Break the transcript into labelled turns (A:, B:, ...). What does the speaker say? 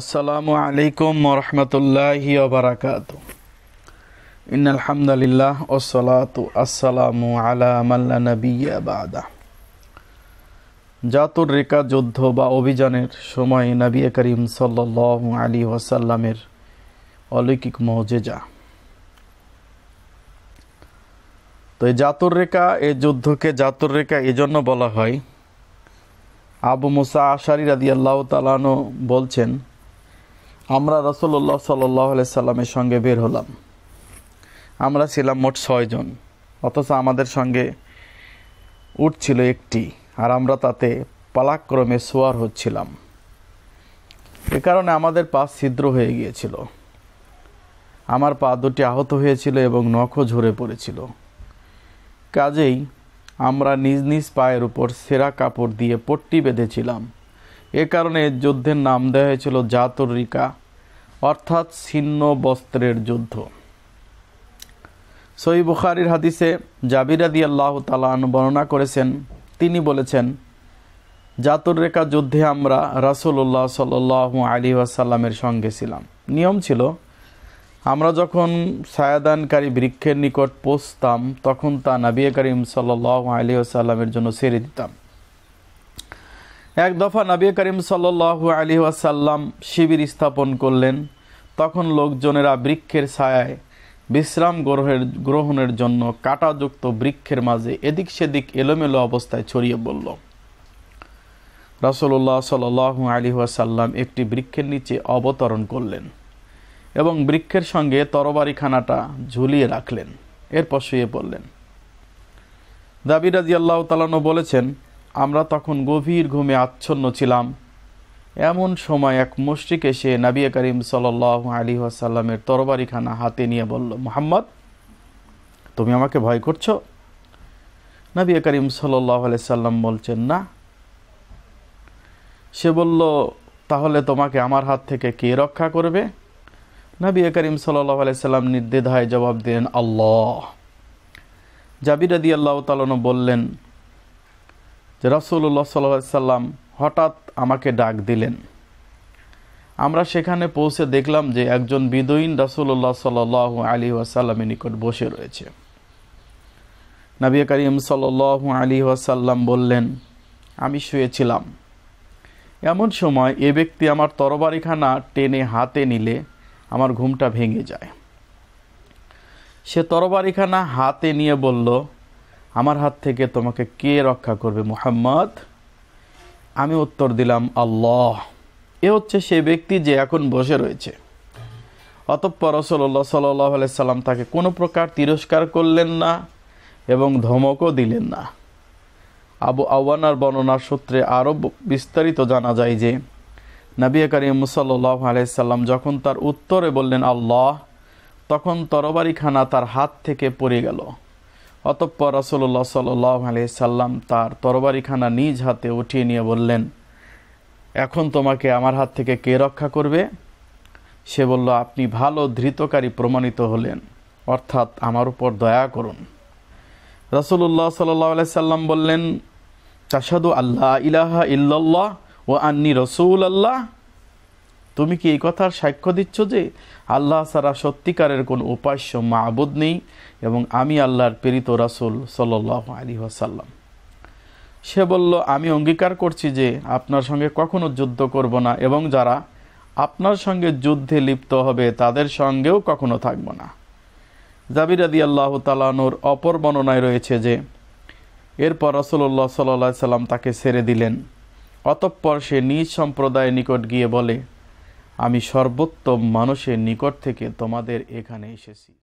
A: আসসালামু আলাইকুম রহমতুল্লাহি ওবরাকাত ইন ওসলাতু আসসালামু আলা বাদা জাতুর রেখা যুদ্ধ বা অভিযানের সময় নবী করিম সাল্লাহ আলী ওয়াসাল্লামের অলৌকিক মৌজেজা তো এই জাতুর রেখা এই যুদ্ধকে জাতুর রেখা এজন্য বলা হয় আবু মুসা আশারি রাদি আল্লাহ তালানো বলছেন আমরা রসল্লাহ সাল্লাহ সাল্লামের সঙ্গে বের হলাম আমরা ছিলাম মোট ছয়জন অথচ আমাদের সঙ্গে উঠছিল একটি আর আমরা তাতে পালাক্রমে সোয়ার হচ্ছিলাম এ কারণে আমাদের পা ছিদ্র হয়ে গিয়েছিল আমার পা দুটি আহত হয়েছিল এবং নখও ঝরে পড়েছিল কাজেই আমরা নিজ নিজ পায়ের উপর সেরা কাপড় দিয়ে পট্টি বেঁধেছিলাম এ কারণে যুদ্ধের নাম দেওয়া হয়েছিল জাতরিকা অর্থাৎ ছিন্ন বস্ত্রের যুদ্ধ সই বুখারির হাদিসে জাবিরাদি আল্লাহ তালান বর্ণনা করেছেন তিনি বলেছেন জাতুর রেখা যুদ্ধে আমরা রাসুল্লাহ সাল আলী আসাল্লামের সঙ্গে ছিলাম নিয়ম ছিল আমরা যখন সায়াদানকারী বৃক্ষের নিকট পৌঁছতাম তখন তা নাবিয়া করিম সাল্লাহ আলী আসাল্লামের জন্য ছেড়ে দিতাম এক দফা নবী করিম সাল্লু আলী আসাল্লাম শিবির স্থাপন করলেন তখন লোকজনেরা বৃক্ষের ছায়ায় বিশ্রাম গ্রহের গ্রহণের জন্য কাটাযুক্ত বৃক্ষের মাঝে এদিক সেদিক এলোমেলো অবস্থায় ছড়িয়ে পড়ল রাসলুল্লাহ সাল আলী ওয়াসাল্লাম একটি বৃক্ষের নিচে অবতরণ করলেন এবং বৃক্ষের সঙ্গে তরবারিখানাটা ঝুলিয়ে রাখলেন এরপর শুয়ে পড়লেন দাবি রাজি আল্লাহ তালানো বলেছেন আমরা তখন গভীর ঘুমে আচ্ছন্ন ছিলাম এমন সময় এক মুশ্রিক এসে নাবিয়া করিম সাল আলী আসাল্লামের তরবারিখানা হাতে নিয়ে বলল মোহাম্মদ তুমি আমাকে ভয় করছো নাবি করিম সাল্লাহ সাল্লাম বলছেন না সে বলল তাহলে তোমাকে আমার হাত থেকে কে রক্ষা করবে নাবিয়া করিম সাল্লাহ সাল্লাম নির্দেধায় জবাব দিলেন আল্লাহ জাবিরাদি আল্লাহ তালন বললেন যে রসুল্লাহ সাল্লা সাল্লাম হঠাৎ আমাকে ডাক দিলেন আমরা সেখানে পৌঁছে দেখলাম যে একজন বিদয়ীন রসুল্লাহ সাল আলী ওয়াসাল্লামের নিকট বসে রয়েছে নবী করিম সাল আলী ওয়াসাল্লাম বললেন আমি শুয়েছিলাম এমন সময় এ ব্যক্তি আমার তরবারিখানা টেনে হাতে নিলে আমার ঘুমটা ভেঙে যায় সে তরবারিখানা হাতে নিয়ে বলল আমার হাত থেকে তোমাকে কে রক্ষা করবে মুহাম্মদ আমি উত্তর দিলাম আল্লাহ এ হচ্ছে সেই ব্যক্তি যে এখন বসে রয়েছে অতঃপর রসল্লা সাল্লাহ সাল্লাম তাকে কোনো প্রকার তিরস্কার করলেন না এবং ধমকও দিলেন না আবু আওয়ানার বর্ণনার সূত্রে আরও বিস্তারিত জানা যায় যে নাবিয়া করিম মুসাল্লাহ আলাইসাল্লাম যখন তার উত্তরে বললেন আল্লাহ তখন তরবারিখানা তার হাত থেকে পড়ে গেল অতঃপর রাসুল্লাহ সাল্লাহ আলি সাল্লাম তার তরবারিখানা নিজ হাতে উঠিয়ে নিয়ে বললেন এখন তোমাকে আমার হাত থেকে কে রক্ষা করবে সে বলল আপনি ভালো ধৃতকারী প্রমাণিত হলেন অর্থাৎ আমার উপর দয়া করুন রসুল্লাহ সাল্লাহ সাল্লাম বললেন তাসাদু আল্লাহ ইলাহা ইল্লাল্লাহ ও আন্নি রসুল আল্লাহ তুমি কি এই কথার সাক্ষ্য দিচ্ছ যে আল্লাহ সারা সত্যিকারের কোনো উপাস্য মাহবুদ নেই এবং আমি আল্লাহর প্রেরিত রাসুল সাল আলী আসাল্লাম সে বলল আমি অঙ্গীকার করছি যে আপনার সঙ্গে কখনো যুদ্ধ করব না এবং যারা আপনার সঙ্গে যুদ্ধে লিপ্ত হবে তাদের সঙ্গেও কখনো থাকব না জাবির আদি আল্লাহ তালানোর অপর বর্ণনায় রয়েছে যে এরপর রসল্লাহ সাল্লাহ সাল্লাম তাকে ছেড়ে দিলেন অতঃপর সে নিজ সম্প্রদায়ের নিকট গিয়ে বলে আমি সর্বোত্তম মানুষের নিকট থেকে তোমাদের এখানে এসেছি